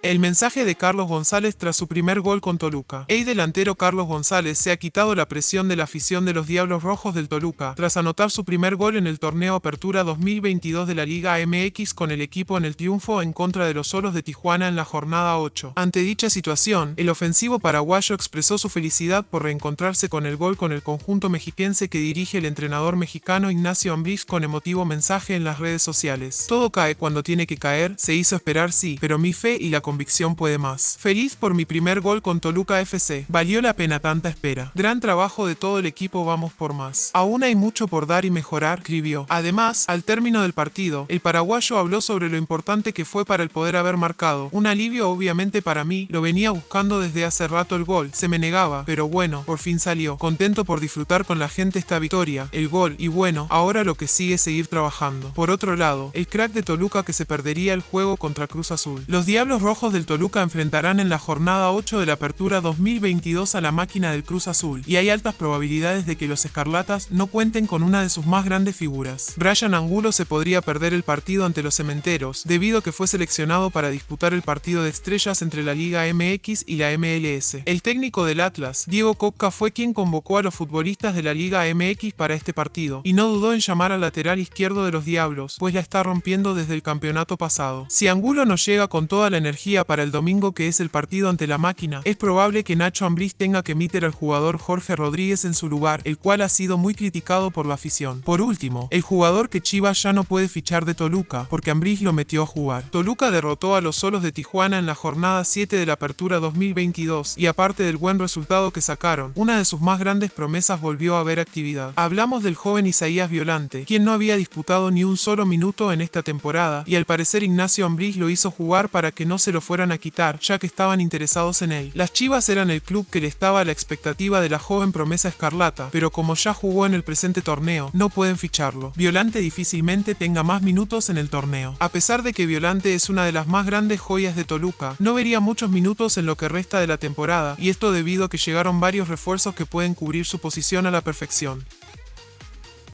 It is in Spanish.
El mensaje de Carlos González tras su primer gol con Toluca. El delantero Carlos González se ha quitado la presión de la afición de los Diablos Rojos del Toluca tras anotar su primer gol en el torneo Apertura 2022 de la Liga MX con el equipo en el triunfo en contra de los Solos de Tijuana en la jornada 8. Ante dicha situación, el ofensivo paraguayo expresó su felicidad por reencontrarse con el gol con el conjunto mexiquense que dirige el entrenador mexicano Ignacio Ambriz con emotivo mensaje en las redes sociales. Todo cae cuando tiene que caer, se hizo esperar sí, pero mi fe y la convicción puede más. Feliz por mi primer gol con Toluca FC. Valió la pena tanta espera. Gran trabajo de todo el equipo, vamos por más. Aún hay mucho por dar y mejorar, escribió. Además, al término del partido, el paraguayo habló sobre lo importante que fue para el poder haber marcado. Un alivio obviamente para mí, lo venía buscando desde hace rato el gol, se me negaba, pero bueno, por fin salió. Contento por disfrutar con la gente esta victoria, el gol y bueno, ahora lo que sigue es seguir trabajando. Por otro lado, el crack de Toluca que se perdería el juego contra Cruz Azul. Los Diablos Rojos del Toluca enfrentarán en la jornada 8 de la apertura 2022 a la máquina del Cruz Azul, y hay altas probabilidades de que los Escarlatas no cuenten con una de sus más grandes figuras. Ryan Angulo se podría perder el partido ante los Cementeros, debido a que fue seleccionado para disputar el partido de estrellas entre la Liga MX y la MLS. El técnico del Atlas, Diego Coca, fue quien convocó a los futbolistas de la Liga MX para este partido, y no dudó en llamar al lateral izquierdo de los Diablos, pues la está rompiendo desde el campeonato pasado. Si Angulo no llega con toda la energía para el domingo que es el partido ante la máquina, es probable que Nacho Ambriz tenga que meter al jugador Jorge Rodríguez en su lugar, el cual ha sido muy criticado por la afición. Por último, el jugador que Chivas ya no puede fichar de Toluca, porque Ambriz lo metió a jugar. Toluca derrotó a los Solos de Tijuana en la jornada 7 de la apertura 2022, y aparte del buen resultado que sacaron, una de sus más grandes promesas volvió a ver actividad. Hablamos del joven Isaías Violante, quien no había disputado ni un solo minuto en esta temporada, y al parecer Ignacio Ambriz lo hizo jugar para que no se lo fueran a quitar, ya que estaban interesados en él. Las Chivas eran el club que le estaba a la expectativa de la joven promesa escarlata, pero como ya jugó en el presente torneo, no pueden ficharlo. Violante difícilmente tenga más minutos en el torneo. A pesar de que Violante es una de las más grandes joyas de Toluca, no vería muchos minutos en lo que resta de la temporada, y esto debido a que llegaron varios refuerzos que pueden cubrir su posición a la perfección.